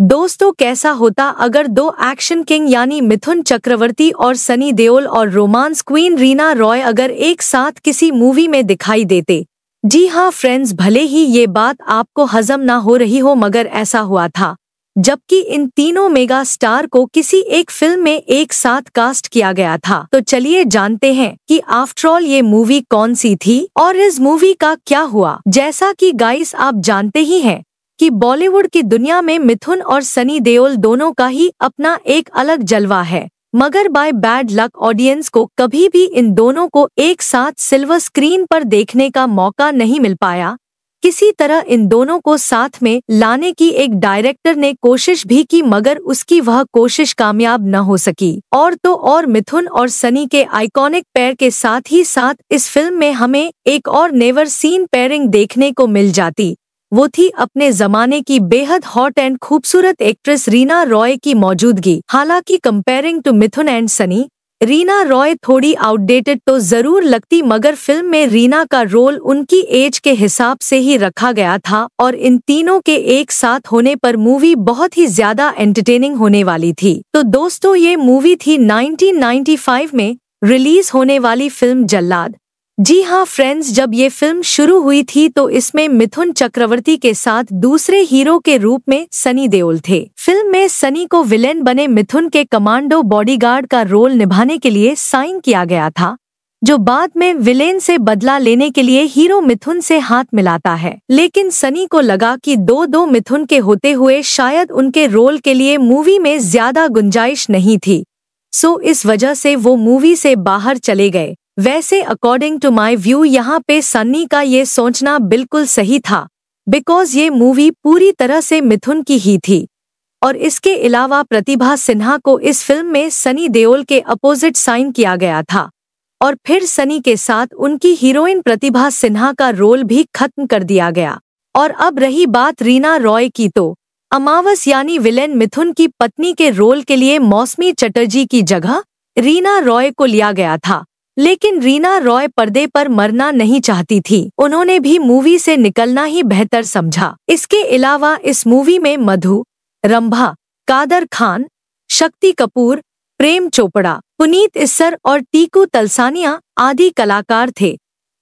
दोस्तों कैसा होता अगर दो एक्शन किंग यानी मिथुन चक्रवर्ती और सनी देओल और रोमांस क्वीन रीना रॉय अगर एक साथ किसी मूवी में दिखाई देते जी हाँ फ्रेंड्स भले ही ये बात आपको हजम ना हो रही हो मगर ऐसा हुआ था जबकि इन तीनों मेगा स्टार को किसी एक फिल्म में एक साथ कास्ट किया गया था तो चलिए जानते हैं कि आफ्टरऑल ये मूवी कौन सी थी और इस मूवी का क्या हुआ जैसा कि गाइस आप जानते ही हैं कि बॉलीवुड की दुनिया में मिथुन और सनी देओल दोनों का ही अपना एक अलग जलवा है मगर बाय बैड लक ऑडियंस को कभी भी इन दोनों को एक साथ सिल्वर स्क्रीन पर देखने का मौका नहीं मिल पाया किसी तरह इन दोनों को साथ में लाने की एक डायरेक्टर ने कोशिश भी की मगर उसकी वह कोशिश कामयाब न हो सकी और तो और मिथुन और सनी के आइकॉनिक पैर के साथ ही साथ इस फिल्म में हमें एक और नेवर सीन पेयरिंग देखने को मिल जाती वो थी अपने जमाने की बेहद हॉट एंड खूबसूरत एक्ट्रेस रीना रॉय की मौजूदगी हालांकि comparing to Mithun and Sunny Reena Roy थोड़ी आउटडेटेड तो जरूर लगती मगर फिल्म में रीना का रोल उनकी एज के हिसाब से ही रखा गया था और इन तीनों के एक साथ होने पर मूवी बहुत ही ज्यादा एंटरटेनिंग होने वाली थी तो दोस्तों ये मूवी थी 1995 में रिलीज होने वाली फिल्म जल्लाद जी हाँ फ्रेंड्स जब ये फिल्म शुरू हुई थी तो इसमें मिथुन चक्रवर्ती के साथ दूसरे हीरो के रूप में सनी देओल थे फिल्म में सनी को विलेन बने मिथुन के कमांडो बॉडीगार्ड का रोल निभाने के लिए साइन किया गया था जो बाद में विलेन से बदला लेने के लिए हीरो मिथुन से हाथ मिलाता है लेकिन सनी को लगा कि दो दो मिथुन के होते हुए शायद उनके रोल के लिए मूवी में ज्यादा गुंजाइश नहीं थी सो इस वजह से वो मूवी से बाहर चले गए वैसे अकॉर्डिंग टू माई व्यू यहाँ पे सन्नी का ये सोचना बिल्कुल सही था बिकॉज ये मूवी पूरी तरह से मिथुन की ही थी और इसके अलावा प्रतिभा सिन्हा को इस फिल्म में सनी देओल के अपोजिट साइन किया गया था और फिर सनी के साथ उनकी हीरोइन प्रतिभा सिन्हा का रोल भी खत्म कर दिया गया और अब रही बात रीना रॉय की तो अमावस यानी विलेन मिथुन की पत्नी के रोल के लिए मौसमी चटर्जी की जगह रीना रॉय को लिया गया था लेकिन रीना रॉय पर्दे पर मरना नहीं चाहती थी उन्होंने भी मूवी से निकलना ही बेहतर समझा इसके अलावा इस मूवी में मधु रंभा कादर खान शक्ति कपूर प्रेम चोपड़ा पुनीत इस्सर और टीकू तलसानिया आदि कलाकार थे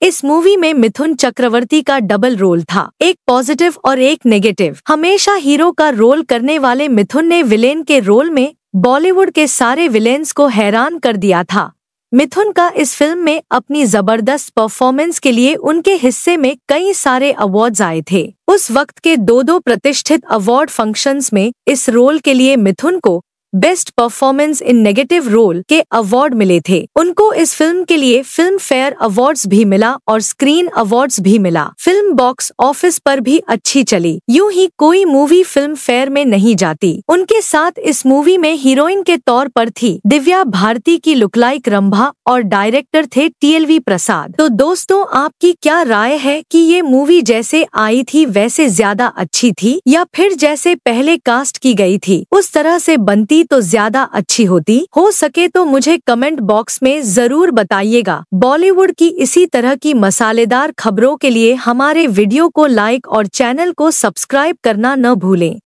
इस मूवी में मिथुन चक्रवर्ती का डबल रोल था एक पॉजिटिव और एक नेगेटिव हमेशा हीरो का रोल करने वाले मिथुन ने विलेन के रोल में बॉलीवुड के सारे विलेन्स को हैरान कर दिया था मिथुन का इस फिल्म में अपनी जबरदस्त परफॉर्मेंस के लिए उनके हिस्से में कई सारे अवार्ड आए थे उस वक्त के दो दो प्रतिष्ठित अवार्ड फंक्शंस में इस रोल के लिए मिथुन को best performance in negative role के अवार्ड मिले थे उनको इस फिल्म के लिए फिल्म फेयर अवार्ड भी मिला और स्क्रीन अवार्ड भी मिला फिल्म बॉक्स ऑफिस पर भी अच्छी चली यूं ही कोई मूवी फिल्म फेयर में नहीं जाती उनके साथ इस मूवी में हीरोइन के तौर पर थी दिव्या भारती की लुकलाइक रंभा और डायरेक्टर थे टीएलवी प्रसाद तो दोस्तों आपकी क्या राय है कि ये मूवी जैसे आई थी वैसे ज्यादा अच्छी थी या फिर जैसे पहले कास्ट की गई थी उस तरह से बनती होती तो ज्यादा अच्छी होती हो सके तो मुझे कमेंट बॉक्स में जरूर बताइएगा बॉलीवुड की इसी तरह की मसालेदार खबरों के लिए हमारे वीडियो को लाइक और चैनल को सब्सक्राइब करना न भूलें